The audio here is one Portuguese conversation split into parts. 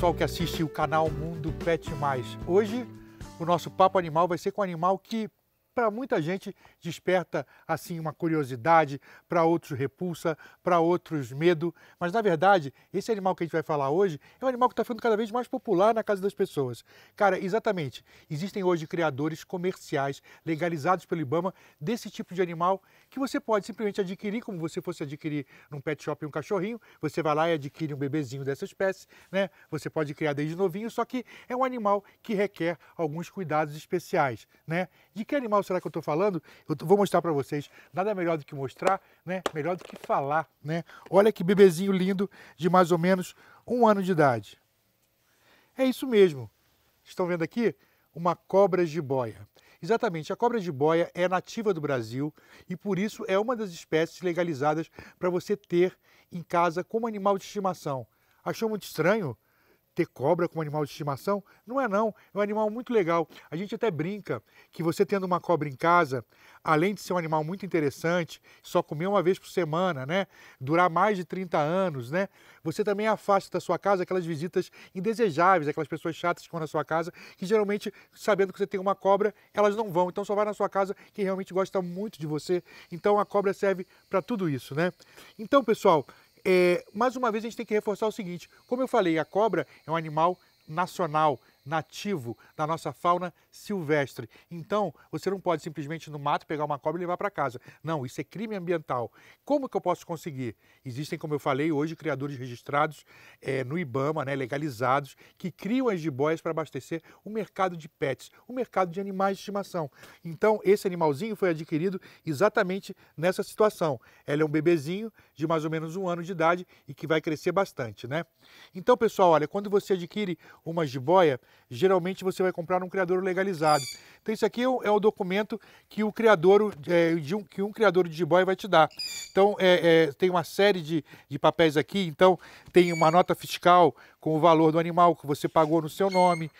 pessoal que assiste o canal Mundo Pet Mais. Hoje o nosso papo animal vai ser com um animal que para muita gente desperta assim uma curiosidade, para outros repulsa, para outros medo, mas na verdade, esse animal que a gente vai falar hoje é um animal que está ficando cada vez mais popular na casa das pessoas. Cara, exatamente, existem hoje criadores comerciais legalizados pelo Ibama desse tipo de animal que você pode simplesmente adquirir como você fosse adquirir num pet shop um cachorrinho, você vai lá e adquire um bebezinho dessa espécie, né? Você pode criar desde novinho, só que é um animal que requer alguns cuidados especiais, né? De que animal será que eu estou falando? Eu vou mostrar para vocês. Nada melhor do que mostrar, né? Melhor do que falar, né? Olha que bebezinho lindo de mais ou menos um ano de idade. É isso mesmo. Estão vendo aqui? Uma cobra de boia? Exatamente, a cobra de boia é nativa do Brasil e por isso é uma das espécies legalizadas para você ter em casa como animal de estimação. Achou muito estranho? ter cobra como animal de estimação? Não é não, é um animal muito legal. A gente até brinca que você tendo uma cobra em casa, além de ser um animal muito interessante, só comer uma vez por semana, né? Durar mais de 30 anos, né? Você também afasta da sua casa aquelas visitas indesejáveis, aquelas pessoas chatas que vão na sua casa, que geralmente, sabendo que você tem uma cobra, elas não vão. Então só vai na sua casa quem realmente gosta muito de você. Então a cobra serve para tudo isso, né? Então, pessoal, é, mais uma vez, a gente tem que reforçar o seguinte: como eu falei, a cobra é um animal nacional, nativo da nossa fauna silvestre. Então, você não pode simplesmente no mato pegar uma cobra e levar para casa. Não, isso é crime ambiental. Como que eu posso conseguir? Existem, como eu falei, hoje criadores registrados é, no IBAMA, né, legalizados, que criam as jiboias para abastecer o mercado de pets, o mercado de animais de estimação. Então, esse animalzinho foi adquirido exatamente nessa situação. Ela é um bebezinho de mais ou menos um ano de idade e que vai crescer bastante, né? Então, pessoal, olha, quando você adquire uma jiboia, geralmente você vai comprar um criador legalizado. Então isso aqui é, é o, documento que o criador é, de um, que um criador de jiboia vai te dar. Então é, é, tem uma série de, de papéis aqui. Então tem uma nota fiscal com o valor do animal que você pagou no seu nome.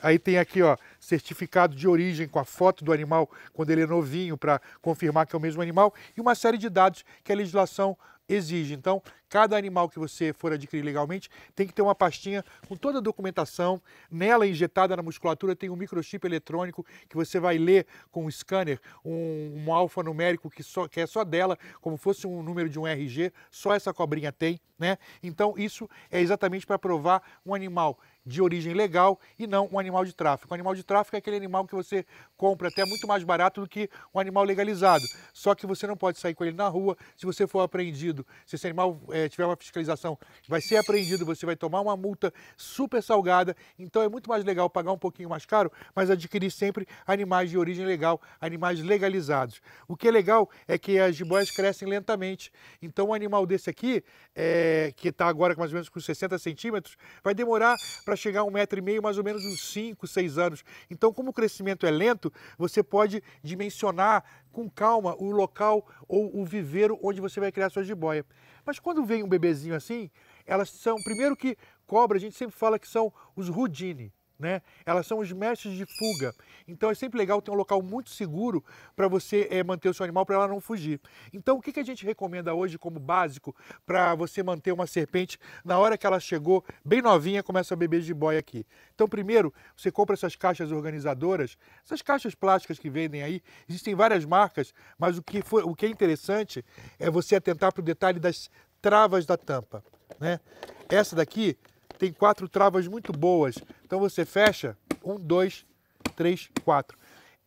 Aí tem aqui, ó, certificado de origem com a foto do animal quando ele é novinho para confirmar que é o mesmo animal e uma série de dados que a legislação exige. Então, Cada animal que você for adquirir legalmente tem que ter uma pastinha com toda a documentação. Nela, injetada na musculatura, tem um microchip eletrônico que você vai ler com um scanner, um, um alfanumérico que, só, que é só dela, como fosse um número de um RG, só essa cobrinha tem, né? Então, isso é exatamente para provar um animal de origem legal e não um animal de tráfico. Um animal de tráfico é aquele animal que você compra até muito mais barato do que um animal legalizado. Só que você não pode sair com ele na rua. Se você for apreendido, se esse animal é, é, tiver uma fiscalização, vai ser apreendido, você vai tomar uma multa super salgada. Então é muito mais legal pagar um pouquinho mais caro, mas adquirir sempre animais de origem legal, animais legalizados. O que é legal é que as jiboias crescem lentamente. Então um animal desse aqui, é, que está agora mais ou menos com 60 centímetros, vai demorar para chegar a um metro e meio, mais ou menos uns 5, 6 anos. Então como o crescimento é lento, você pode dimensionar com calma o local ou o viveiro onde você vai criar sua jiboia. Mas quando vem um bebezinho assim, elas são, primeiro que cobra, a gente sempre fala que são os rudine. Né? Elas são os mestres de fuga. Então é sempre legal ter um local muito seguro para você é, manter o seu animal para ela não fugir. Então o que, que a gente recomenda hoje como básico para você manter uma serpente na hora que ela chegou, bem novinha, começa a beber de boi aqui? Então primeiro você compra essas caixas organizadoras, essas caixas plásticas que vendem aí. Existem várias marcas, mas o que, for, o que é interessante é você atentar para o detalhe das travas da tampa. Né? Essa daqui tem quatro travas muito boas. Então você fecha, um, dois, três, quatro.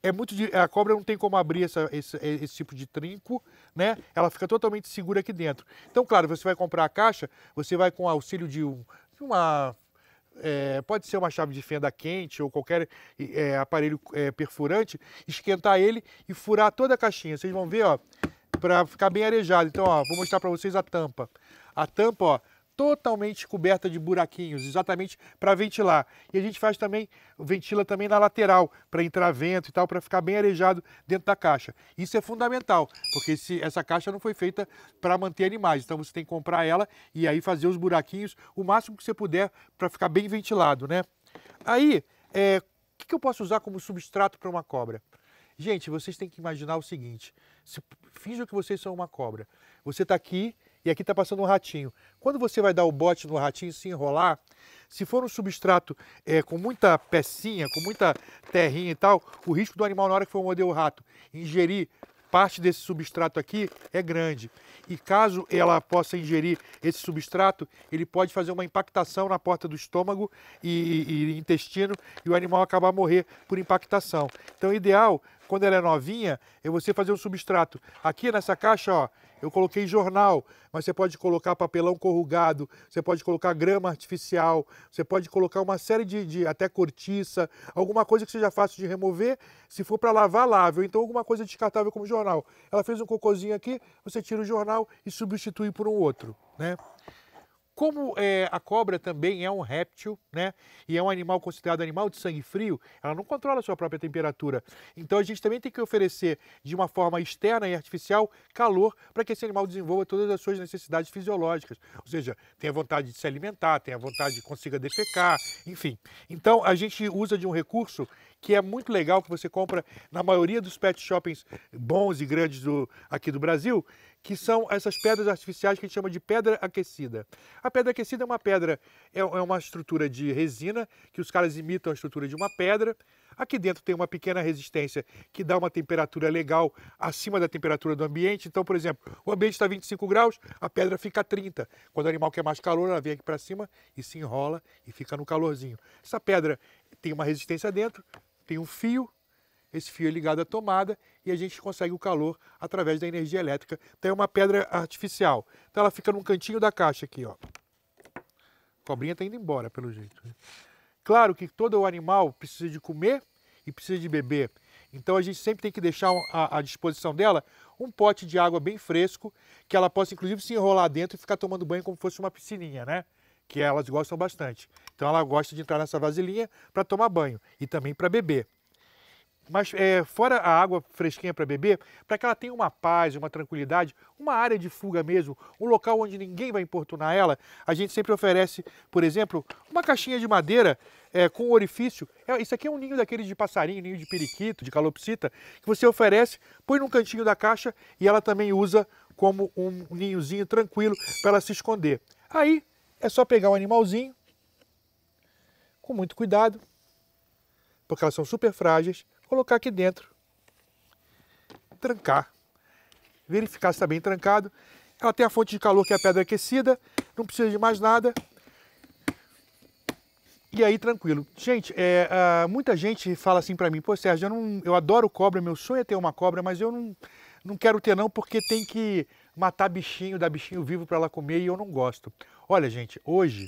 É muito de, a cobra não tem como abrir essa, esse, esse, tipo de trinco, né? Ela fica totalmente segura aqui dentro. Então, claro, você vai comprar a caixa, você vai com auxílio de, um, de uma é, pode ser uma chave de fenda quente ou qualquer é, aparelho é, perfurante, esquentar ele e furar toda a caixinha. Vocês vão ver, ó, para ficar bem arejado. Então, ó, vou mostrar para vocês a tampa. A tampa, ó, totalmente coberta de buraquinhos, exatamente para ventilar. E a gente faz também, ventila também na lateral, para entrar vento e tal, para ficar bem arejado dentro da caixa. Isso é fundamental, porque se essa caixa não foi feita para manter animais, então você tem que comprar ela e aí fazer os buraquinhos o máximo que você puder para ficar bem ventilado, né? Aí, é, o que, que eu posso usar como substrato para uma cobra? Gente, vocês têm que imaginar o seguinte, se, finjam que vocês são uma cobra. Você está aqui, e aqui está passando um ratinho. Quando você vai dar o bote no ratinho se enrolar, se for um substrato é, com muita pecinha, com muita terrinha e tal, o risco do animal na hora que for morder o rato ingerir parte desse substrato aqui é grande. E caso ela possa ingerir esse substrato, ele pode fazer uma impactação na porta do estômago e, e, e intestino e o animal acabar morrer por impactação. Então, ideal quando ela é novinha, eu você fazer um substrato. Aqui nessa caixa, ó, eu coloquei jornal, mas você pode colocar papelão corrugado, você pode colocar grama artificial, você pode colocar uma série de, de até cortiça, alguma coisa que seja fácil de remover, se for para lavar, lave, então alguma coisa descartável como jornal. Ela fez um cocôzinho aqui, você tira o jornal e substitui por um outro, né? Como é, a cobra também é um réptil, né? E é um animal considerado animal de sangue frio, ela não controla a sua própria temperatura. Então a gente também tem que oferecer, de uma forma externa e artificial, calor para que esse animal desenvolva todas as suas necessidades fisiológicas. Ou seja, tenha vontade de se alimentar, tenha vontade de consiga defecar, enfim. Então a gente usa de um recurso que é muito legal, que você compra na maioria dos pet shoppings bons e grandes do, aqui do Brasil, que são essas pedras artificiais que a gente chama de pedra aquecida. A pedra aquecida é uma pedra, é, é uma estrutura de resina, que os caras imitam a estrutura de uma pedra. Aqui dentro tem uma pequena resistência que dá uma temperatura legal acima da temperatura do ambiente. Então, por exemplo, o ambiente está 25 graus, a pedra fica 30. Quando o animal quer mais calor, ela vem aqui para cima e se enrola e fica no calorzinho. Essa pedra tem uma resistência dentro, tem um fio, esse fio é ligado à tomada e a gente consegue o calor através da energia elétrica. Tem então, é uma pedra artificial. Então ela fica num cantinho da caixa aqui, ó. A cobrinha está indo embora, pelo jeito. Né? Claro que todo animal precisa de comer e precisa de beber. Então a gente sempre tem que deixar à disposição dela um pote de água bem fresco, que ela possa inclusive se enrolar dentro e ficar tomando banho como fosse uma piscininha, né? que elas gostam bastante. Então ela gosta de entrar nessa vasilhinha para tomar banho e também para beber. Mas é, fora a água fresquinha para beber, para que ela tenha uma paz, uma tranquilidade, uma área de fuga mesmo, um local onde ninguém vai importunar ela, a gente sempre oferece, por exemplo, uma caixinha de madeira é, com orifício. É, isso aqui é um ninho daqueles de passarinho, ninho de periquito, de calopsita, que você oferece, põe num cantinho da caixa e ela também usa como um ninhozinho tranquilo para ela se esconder. Aí é só pegar o um animalzinho com muito cuidado, porque elas são super frágeis, colocar aqui dentro, trancar, verificar se está bem trancado. Ela tem a fonte de calor que é a pedra aquecida, não precisa de mais nada. E aí, tranquilo. Gente, é, uh, muita gente fala assim para mim, pô Sérgio, eu, não, eu adoro cobra, meu sonho é ter uma cobra, mas eu não, não quero ter não porque tem que matar bichinho, dar bichinho vivo para ela comer e eu não gosto. Olha, gente, hoje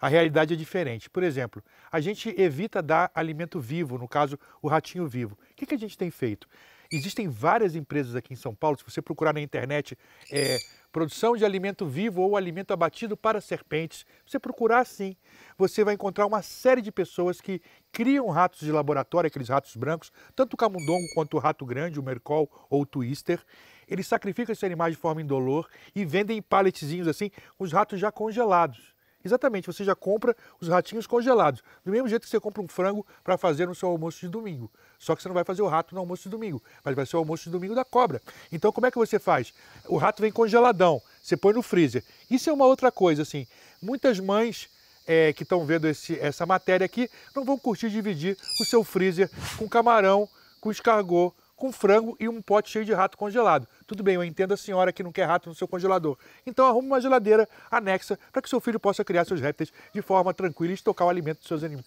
a realidade é diferente. Por exemplo, a gente evita dar alimento vivo, no caso, o ratinho vivo. O que, que a gente tem feito? Existem várias empresas aqui em São Paulo, se você procurar na internet, é, produção de alimento vivo ou alimento abatido para serpentes, você procurar sim, você vai encontrar uma série de pessoas que criam ratos de laboratório, aqueles ratos brancos, tanto o camundongo quanto o rato grande, o mercol ou o twister. Eles sacrificam esses animais de forma indolor e vendem paletezinhos assim, os ratos já congelados. Exatamente, você já compra os ratinhos congelados, do mesmo jeito que você compra um frango para fazer no seu almoço de domingo. Só que você não vai fazer o rato no almoço de domingo, mas vai ser o almoço de domingo da cobra. Então como é que você faz? O rato vem congeladão, você põe no freezer. Isso é uma outra coisa, assim. Muitas mães é, que estão vendo esse, essa matéria aqui não vão curtir dividir o seu freezer com camarão, com escargot, com frango e um pote cheio de rato congelado. Tudo bem, eu entendo a senhora que não quer rato no seu congelador. Então arrume uma geladeira anexa para que seu filho possa criar seus répteis de forma tranquila e estocar o alimento dos seus anim...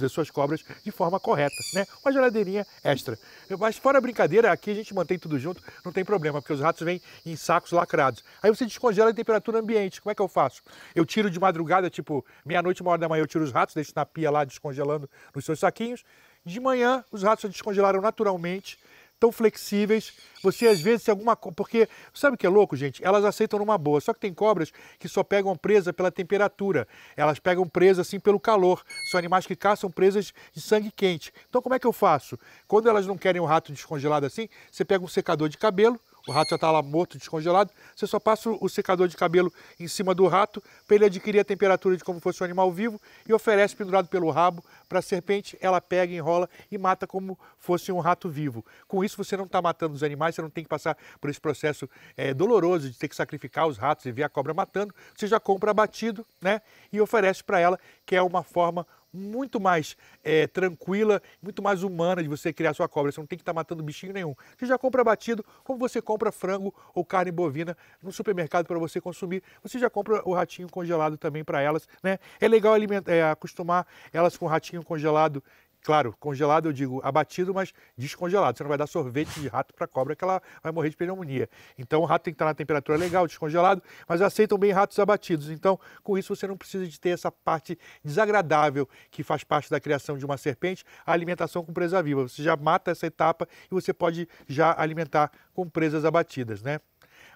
das suas cobras de forma correta, né? Uma geladeirinha extra. Mas fora a brincadeira, aqui a gente mantém tudo junto, não tem problema, porque os ratos vêm em sacos lacrados. Aí você descongela em temperatura ambiente. Como é que eu faço? Eu tiro de madrugada, tipo, meia-noite, uma hora da manhã, eu tiro os ratos, deixo na pia lá descongelando nos seus saquinhos. De manhã, os ratos já descongelaram naturalmente tão flexíveis. Você às vezes tem alguma porque sabe o que é louco, gente? Elas aceitam numa boa. Só que tem cobras que só pegam presa pela temperatura. Elas pegam presa assim pelo calor. São animais que caçam presas de sangue quente. Então como é que eu faço? Quando elas não querem o um rato descongelado assim, você pega um secador de cabelo o rato já está lá morto, descongelado. Você só passa o secador de cabelo em cima do rato para ele adquirir a temperatura de como fosse um animal vivo e oferece pendurado pelo rabo para a serpente. Ela pega, enrola e mata como fosse um rato vivo. Com isso, você não está matando os animais, você não tem que passar por esse processo é, doloroso de ter que sacrificar os ratos e ver a cobra matando. Você já compra batido, né, e oferece para ela, que é uma forma muito mais é, tranquila, muito mais humana de você criar sua cobra. Você não tem que estar tá matando bichinho nenhum. Você já compra batido, como você compra frango ou carne bovina no supermercado para você consumir. Você já compra o ratinho congelado também para elas, né? É legal é, acostumar elas com o ratinho congelado Claro, congelado eu digo abatido, mas descongelado. Você não vai dar sorvete de rato para cobra que ela vai morrer de pneumonia. Então o rato tem que estar na temperatura legal, descongelado, mas aceitam bem ratos abatidos. Então, com isso você não precisa de ter essa parte desagradável que faz parte da criação de uma serpente, a alimentação com presa viva. Você já mata essa etapa e você pode já alimentar com presas abatidas, né?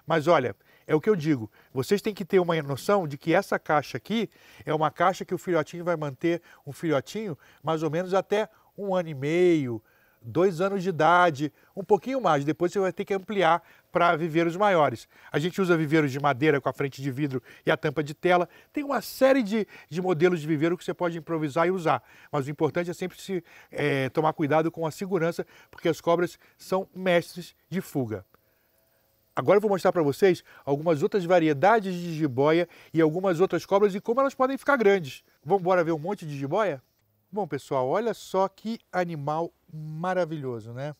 Mas olha, é o que eu digo. Vocês têm que ter uma noção de que essa caixa aqui é uma caixa que o filhotinho vai manter um filhotinho mais ou menos até um ano e meio, dois anos de idade, um pouquinho mais. Depois você vai ter que ampliar para viveiros maiores. A gente usa viveiros de madeira com a frente de vidro e a tampa de tela. Tem uma série de, de modelos de viveiro que você pode improvisar e usar. Mas o importante é sempre se é, tomar cuidado com a segurança, porque as cobras são mestres de fuga. Agora eu vou mostrar para vocês algumas outras variedades de jiboia e algumas outras cobras e como elas podem ficar grandes. Vamos embora ver um monte de jiboia? Bom, pessoal, olha só que animal maravilhoso, né?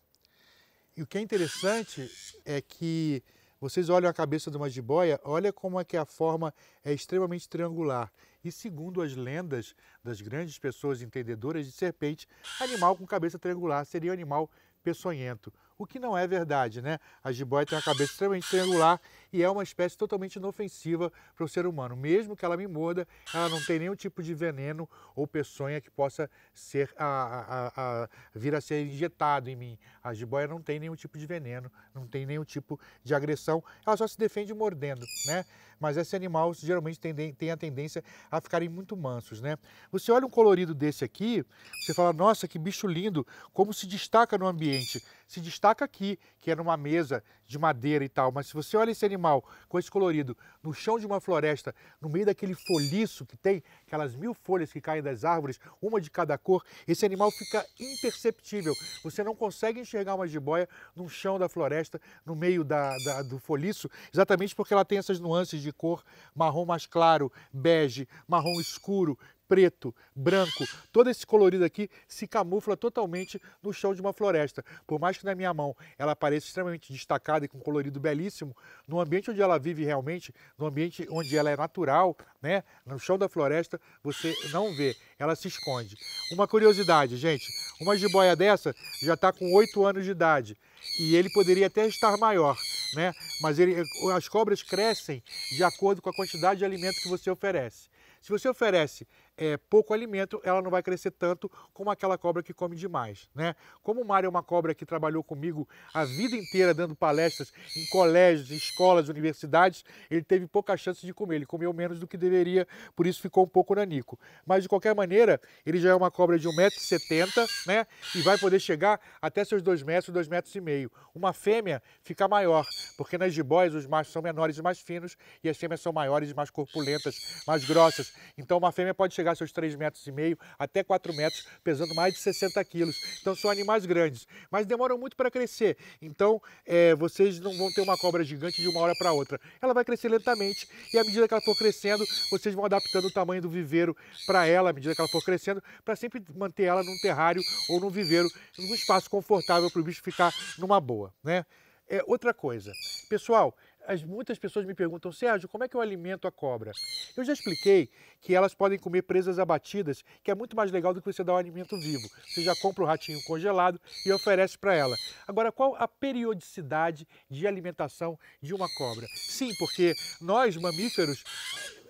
E o que é interessante é que vocês olham a cabeça de uma jiboia, olha como é que a forma é extremamente triangular. E segundo as lendas das grandes pessoas entendedoras de serpente, animal com cabeça triangular seria um animal peçonhento o que não é verdade, né? A jiboia tem uma cabeça extremamente triangular e é uma espécie totalmente inofensiva para o ser humano. Mesmo que ela me morda, ela não tem nenhum tipo de veneno ou peçonha que possa ser a, a, a, vir a ser injetado em mim. A jiboia não tem nenhum tipo de veneno, não tem nenhum tipo de agressão, ela só se defende mordendo, né? Mas esse animal geralmente tem, tem a tendência a ficarem muito mansos, né? Você olha um colorido desse aqui, você fala, nossa, que bicho lindo, como se destaca no ambiente. Se destaca aqui, que é numa mesa de madeira e tal, mas se você olha esse animal animal com esse colorido no chão de uma floresta, no meio daquele folhiço que tem, aquelas mil folhas que caem das árvores, uma de cada cor, esse animal fica imperceptível. Você não consegue enxergar uma jiboia no chão da floresta, no meio da, da, do folhiço, exatamente porque ela tem essas nuances de cor marrom mais claro, bege, marrom escuro, preto, branco, todo esse colorido aqui se camufla totalmente no chão de uma floresta. Por mais que na minha mão ela pareça extremamente destacada e com um colorido belíssimo, no ambiente onde ela vive realmente, no ambiente onde ela é natural, né, no chão da floresta, você não vê, ela se esconde. Uma curiosidade, gente, uma jiboia dessa já está com 8 anos de idade e ele poderia até estar maior, né? Mas ele, as cobras crescem de acordo com a quantidade de alimento que você oferece. Se você oferece é, pouco alimento, ela não vai crescer tanto como aquela cobra que come demais, né? Como o Mário é uma cobra que trabalhou comigo a vida inteira dando palestras em colégios, escolas, universidades, ele teve pouca chance de comer, ele comeu menos do que deveria, por isso ficou um pouco nanico. Mas de qualquer maneira, ele já é uma cobra de 1,70m, né? E vai poder chegar até seus 2 metros, 2 metros e meio. Uma fêmea fica maior, porque nas jiboias os machos são menores e mais finos, e as fêmeas são maiores, mais corpulentas, mais grossas. Então uma fêmea pode chegar chegar a seus 3 metros e meio até 4 metros, pesando mais de 60 quilos. Então são animais grandes, mas demoram muito para crescer. Então é, vocês não vão ter uma cobra gigante de uma hora para outra. Ela vai crescer lentamente e à medida que ela for crescendo, vocês vão adaptando o tamanho do viveiro para ela, à medida que ela for crescendo, para sempre manter ela num terrário ou num viveiro, num espaço confortável para o bicho ficar numa boa, né? É outra coisa. Pessoal, as, muitas pessoas me perguntam, Sérgio, como é que eu alimento a cobra? Eu já expliquei que elas podem comer presas abatidas, que é muito mais legal do que você dar um alimento vivo. Você já compra o ratinho congelado e oferece para ela. Agora, qual a periodicidade de alimentação de uma cobra? Sim, porque nós, mamíferos,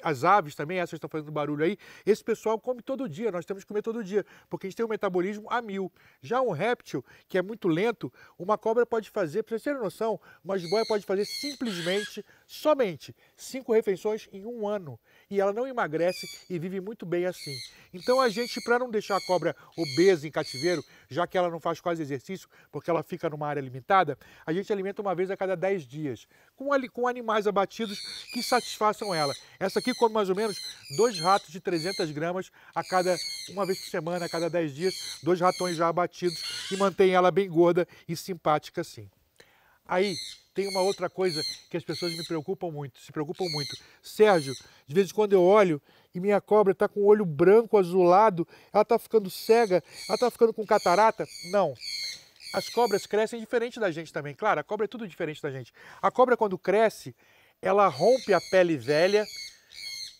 as aves também, essas estão fazendo barulho aí, esse pessoal come todo dia, nós temos que comer todo dia, porque a gente tem um metabolismo a mil. Já um réptil, que é muito lento, uma cobra pode fazer, para vocês terem noção, uma jiboia pode fazer simplesmente somente cinco refeições em um ano. E ela não emagrece e vive muito bem assim. Então a gente, para não deixar a cobra obesa em cativeiro, já que ela não faz quase exercício, porque ela fica numa área limitada, a gente alimenta uma vez a cada 10 dias, com, com animais abatidos que satisfaçam ela. Essa aqui come mais ou menos dois ratos de 300 gramas a cada uma vez por semana, a cada 10 dias, dois ratões já abatidos e mantém ela bem gorda e simpática assim. Aí, tem uma outra coisa que as pessoas me preocupam muito, se preocupam muito. Sérgio, de vez em quando eu olho e minha cobra está com o olho branco azulado, ela está ficando cega, ela está ficando com catarata? Não. As cobras crescem diferente da gente também, claro, a cobra é tudo diferente da gente. A cobra quando cresce, ela rompe a pele velha,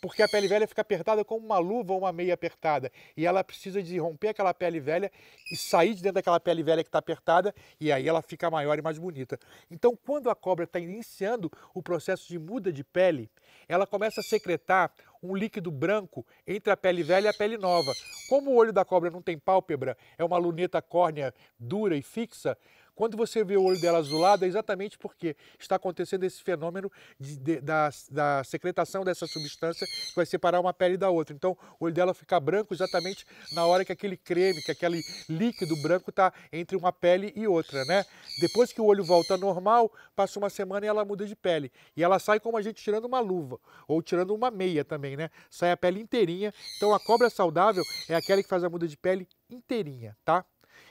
porque a pele velha fica apertada como uma luva ou uma meia apertada. E ela precisa de romper aquela pele velha e sair de dentro daquela pele velha que está apertada, e aí ela fica maior e mais bonita. Então, quando a cobra está iniciando o processo de muda de pele, ela começa a secretar um líquido branco entre a pele velha e a pele nova. Como o olho da cobra não tem pálpebra, é uma luneta córnea dura e fixa, quando você vê o olho dela azulado, é exatamente porque está acontecendo esse fenômeno de, de, da, da secretação dessa substância que vai separar uma pele da outra. Então, o olho dela fica branco exatamente na hora que aquele creme, que aquele líquido branco está entre uma pele e outra, né? Depois que o olho volta normal, passa uma semana e ela muda de pele. E ela sai como a gente tirando uma luva, ou tirando uma meia também, né? Sai a pele inteirinha. Então, a cobra saudável é aquela que faz a muda de pele inteirinha, tá?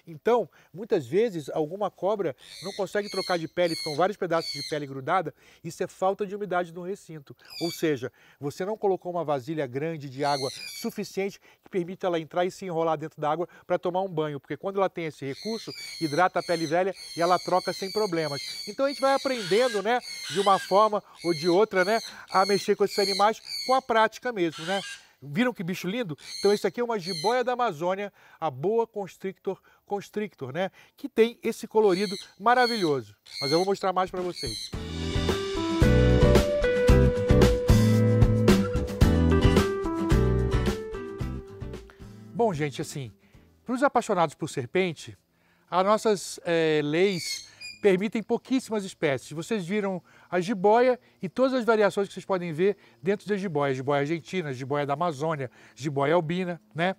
Então, muitas vezes, alguma cobra não consegue trocar de pele, ficam vários pedaços de pele grudada, isso é falta de umidade no recinto. Ou seja, você não colocou uma vasilha grande de água suficiente que permita ela entrar e se enrolar dentro da água para tomar um banho, porque quando ela tem esse recurso, hidrata a pele velha e ela troca sem problemas. Então a gente vai aprendendo, né, de uma forma ou de outra, né, a mexer com esses animais com a prática mesmo, né? Viram que bicho lindo? Então esse aqui é uma jiboia da Amazônia, a boa constrictor constrictor, né? Que tem esse colorido maravilhoso. Mas eu vou mostrar mais para vocês. Bom, gente, assim, para os apaixonados por serpente, as nossas é, leis permitem pouquíssimas espécies. Vocês viram a jiboia e todas as variações que vocês podem ver dentro da jiboia. Jiboia argentina, jiboia da Amazônia, jiboia albina, né?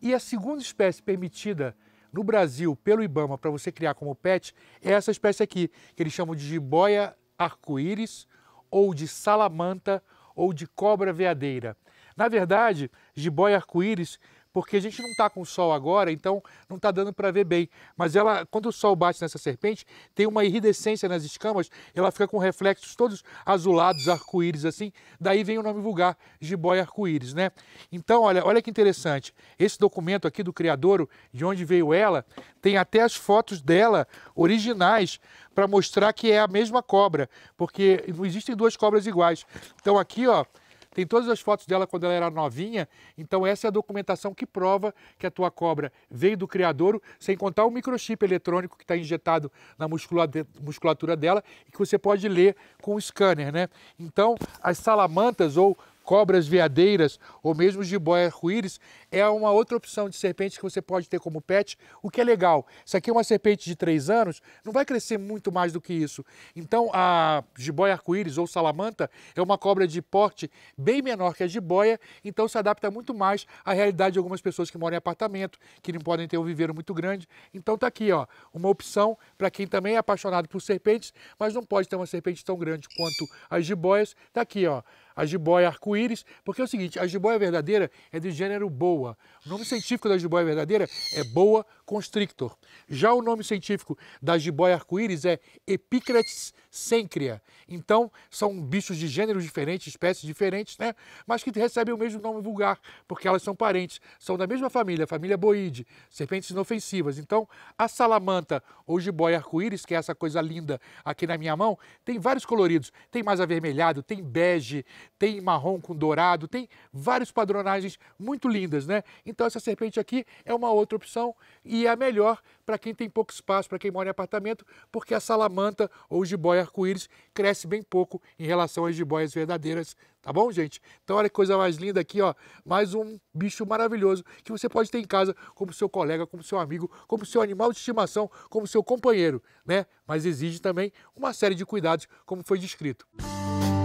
E a segunda espécie permitida no Brasil pelo Ibama para você criar como pet é essa espécie aqui, que eles chamam de jiboia arco-íris ou de salamanta ou de cobra veadeira. Na verdade, jiboia arco-íris porque a gente não está com sol agora, então não está dando para ver bem. Mas ela, quando o sol bate nessa serpente, tem uma iridescência nas escamas, ela fica com reflexos todos azulados, arco-íris assim, daí vem o nome vulgar, jiboia arco-íris, né? Então, olha, olha que interessante, esse documento aqui do Criadouro, de onde veio ela, tem até as fotos dela originais para mostrar que é a mesma cobra, porque não existem duas cobras iguais. Então aqui, ó, tem todas as fotos dela quando ela era novinha, então essa é a documentação que prova que a tua cobra veio do criadouro, sem contar o microchip eletrônico que está injetado na musculatura dela e que você pode ler com o scanner, né? Então, as salamantas ou cobras veadeiras ou mesmo boia ruíris, é uma outra opção de serpente que você pode ter como pet, o que é legal. Isso aqui é uma serpente de 3 anos, não vai crescer muito mais do que isso. Então a jiboia arco-íris ou salamanta é uma cobra de porte bem menor que a jiboia, então se adapta muito mais à realidade de algumas pessoas que moram em apartamento, que não podem ter um viveiro muito grande. Então tá aqui, ó, uma opção para quem também é apaixonado por serpentes, mas não pode ter uma serpente tão grande quanto as jiboias. Tá aqui, ó a jiboia é arco-íris, porque é o seguinte, a jiboia verdadeira é do gênero boa. O nome científico da jiboia verdadeira é boa constrictor. Já o nome científico da jiboia arco-íris é Epicrates sencria. Então, são bichos de gêneros diferentes, espécies diferentes, né? Mas que recebem o mesmo nome vulgar, porque elas são parentes, são da mesma família, família boide, serpentes inofensivas. Então, a salamanta ou jiboia arco-íris, que é essa coisa linda aqui na minha mão, tem vários coloridos. Tem mais avermelhado, tem bege, tem marrom com dourado, tem vários padronagens muito lindas, né? Então, essa serpente aqui é uma outra opção e e é a melhor para quem tem pouco espaço, para quem mora em apartamento, porque a salamanta ou jiboia arco-íris cresce bem pouco em relação às jiboias verdadeiras, tá bom, gente? Então olha que coisa mais linda aqui, ó, mais um bicho maravilhoso que você pode ter em casa como seu colega, como seu amigo, como seu animal de estimação, como seu companheiro, né? Mas exige também uma série de cuidados, como foi descrito. Música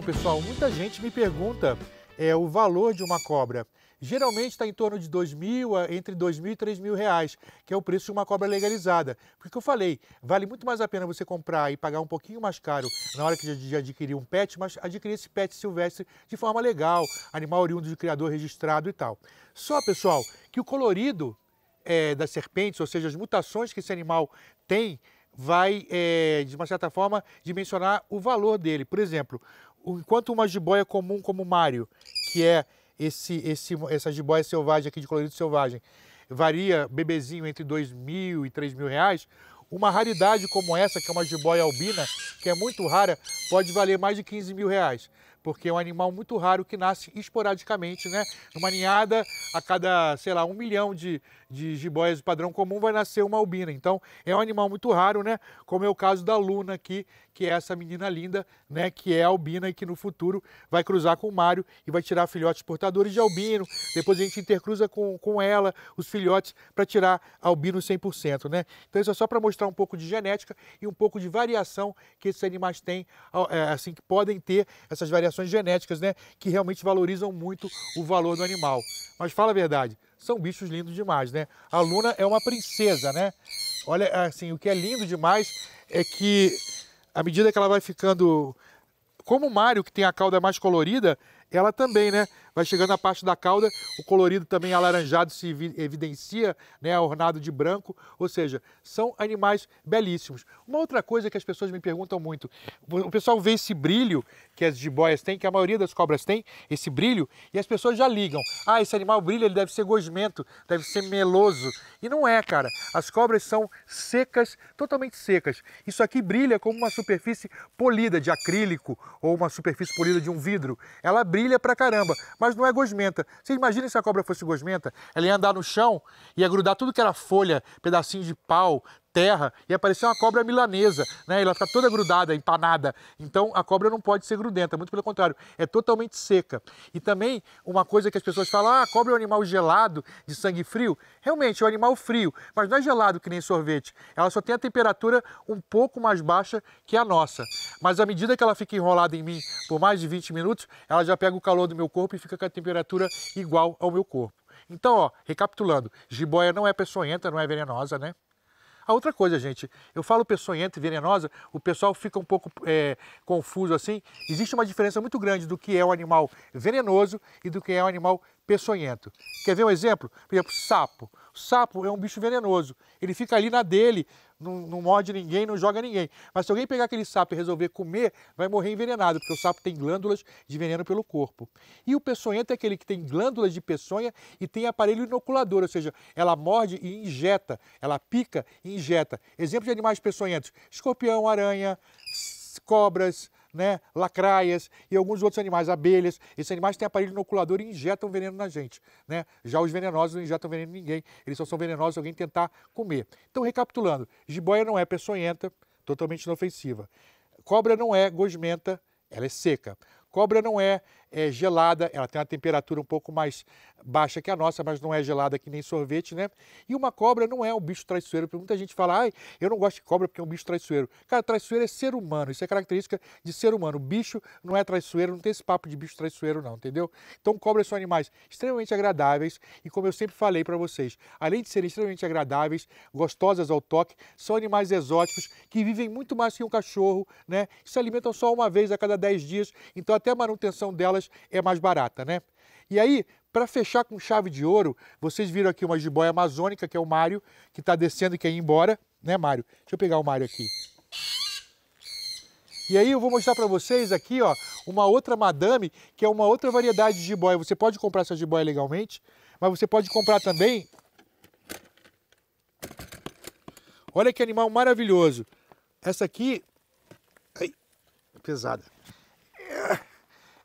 Bom, pessoal, muita gente me pergunta é, o valor de uma cobra. Geralmente está em torno de dois mil, entre dois mil e três mil reais, que é o preço de uma cobra legalizada. Porque eu falei, vale muito mais a pena você comprar e pagar um pouquinho mais caro na hora que de adquirir um pet, mas adquirir esse pet silvestre de forma legal, animal oriundo de criador registrado e tal. Só, pessoal, que o colorido é, das serpentes, ou seja, as mutações que esse animal tem, vai, é, de uma certa forma, dimensionar o valor dele. Por exemplo, enquanto uma jiboia comum como Mario, que é esse, esse, essa jiboia selvagem aqui de colorido selvagem, varia bebezinho entre 2 mil e 3 mil reais, uma raridade como essa, que é uma jiboia albina, que é muito rara, pode valer mais de 15 mil reais porque é um animal muito raro que nasce esporadicamente, né? Numa ninhada, a cada, sei lá, um milhão de, de jiboias padrão comum vai nascer uma albina. Então, é um animal muito raro, né? Como é o caso da Luna aqui, que é essa menina linda, né? Que é albina e que no futuro vai cruzar com o Mário e vai tirar filhotes portadores de albino. Depois a gente intercruza com, com ela os filhotes para tirar albino 100%, né? Então, isso é só para mostrar um pouco de genética e um pouco de variação que esses animais têm, é, assim, que podem ter essas variações alterações genéticas, né? Que realmente valorizam muito o valor do animal. Mas fala a verdade, são bichos lindos demais, né? A Luna é uma princesa, né? Olha, assim, o que é lindo demais é que à medida que ela vai ficando como o Mario, que tem a cauda mais colorida, ela também, né? Vai chegando a parte da cauda, o colorido também alaranjado se evidencia, né, ornado de branco, ou seja, são animais belíssimos. Uma outra coisa que as pessoas me perguntam muito, o pessoal vê esse brilho que as jiboias têm, que a maioria das cobras tem, esse brilho, e as pessoas já ligam. Ah, esse animal brilha, ele deve ser gosmento, deve ser meloso. E não é, cara. As cobras são secas, totalmente secas. Isso aqui brilha como uma superfície polida de acrílico ou uma superfície polida de um vidro. Ela brilha pra caramba, mas mas não é gosmenta. Você imagina se a cobra fosse gosmenta? Ela ia andar no chão, ia grudar tudo que era folha, pedacinho de pau, terra e apareceu uma cobra milanesa, né? Ela está toda grudada, empanada. Então a cobra não pode ser grudenta, muito pelo contrário, é totalmente seca. E também uma coisa que as pessoas falam: ah, a cobra é um animal gelado, de sangue frio. Realmente é um animal frio, mas não é gelado que nem sorvete. Ela só tem a temperatura um pouco mais baixa que a nossa. Mas à medida que ela fica enrolada em mim por mais de 20 minutos, ela já pega o calor do meu corpo e fica com a temperatura igual ao meu corpo. Então, ó, recapitulando, jiboia não é peçonhenta, não é venenosa, né? A outra coisa, gente, eu falo peçonhenta e venenosa, o pessoal fica um pouco é, confuso assim. Existe uma diferença muito grande do que é o um animal venenoso e do que é o um animal peçonhento. Quer ver um exemplo? Por exemplo, sapo. O sapo é um bicho venenoso. Ele fica ali na dele, não, não morde ninguém, não joga ninguém. Mas se alguém pegar aquele sapo e resolver comer, vai morrer envenenado, porque o sapo tem glândulas de veneno pelo corpo. E o peçonhento é aquele que tem glândulas de peçonha e tem aparelho inoculador, ou seja, ela morde e injeta, ela pica e injeta. Exemplos de animais peçonhentos: escorpião, aranha, cobras, né, lacraias e alguns outros animais, abelhas. Esses animais têm aparelho inoculador e injetam veneno na gente. Né? Já os venenosos não injetam veneno em ninguém, eles só são venenosos se alguém tentar comer. Então, recapitulando, jiboia não é peçonhenta, totalmente inofensiva. Cobra não é gosmenta, ela é seca. Cobra não é é gelada, ela tem uma temperatura um pouco mais baixa que a nossa, mas não é gelada que nem sorvete, né? E uma cobra não é um bicho traiçoeiro, porque muita gente fala, ai, eu não gosto de cobra porque é um bicho traiçoeiro. Cara, traiçoeiro é ser humano, isso é característica de ser humano. Bicho não é traiçoeiro, não tem esse papo de bicho traiçoeiro não, entendeu? Então cobras são animais extremamente agradáveis e como eu sempre falei para vocês, além de serem extremamente agradáveis, gostosas ao toque, são animais exóticos que vivem muito mais que um cachorro, né? Que se alimentam só uma vez a cada 10 dias, então até a manutenção delas delas é mais barata, né? E aí, para fechar com chave de ouro, vocês viram aqui uma jiboia amazônica, que é o Mário, que está descendo e quer ir embora, né, Mário? Deixa eu pegar o Mário aqui. E aí eu vou mostrar para vocês aqui, ó, uma outra madame, que é uma outra variedade de jiboia. Você pode comprar essa jiboia legalmente, mas você pode comprar também... Olha que animal maravilhoso. Essa aqui... Ai, é pesada.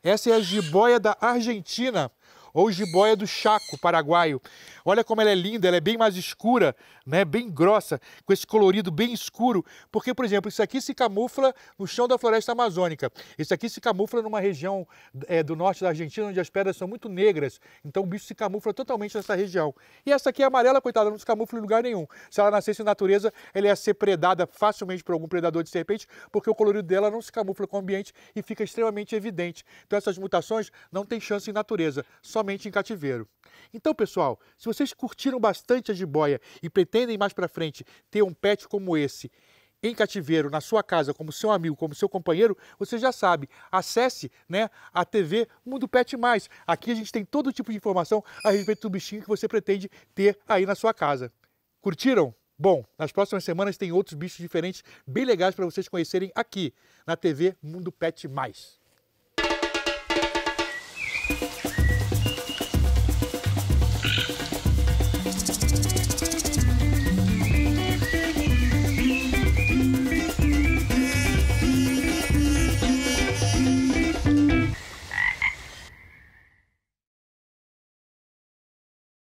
Essa é a jiboia da Argentina ou jiboia do Chaco paraguaio. Olha como ela é linda, ela é bem mais escura, né? bem grossa, com esse colorido bem escuro, porque, por exemplo, isso aqui se camufla no chão da floresta amazônica, isso aqui se camufla numa região é, do norte da Argentina, onde as pedras são muito negras, então o bicho se camufla totalmente nessa região. E essa aqui é amarela, coitada, não se camufla em lugar nenhum. Se ela nascesse em natureza, ela ia ser predada facilmente por algum predador de serpente, porque o colorido dela não se camufla com o ambiente e fica extremamente evidente. Então essas mutações não têm chance em natureza, só em cativeiro. Então, pessoal, se vocês curtiram bastante a jiboia e pretendem mais para frente ter um pet como esse em cativeiro, na sua casa, como seu amigo, como seu companheiro, você já sabe. Acesse né, a TV Mundo Pet Mais. Aqui a gente tem todo tipo de informação a respeito do bichinho que você pretende ter aí na sua casa. Curtiram? Bom, nas próximas semanas tem outros bichos diferentes bem legais para vocês conhecerem aqui na TV Mundo Pet Mais.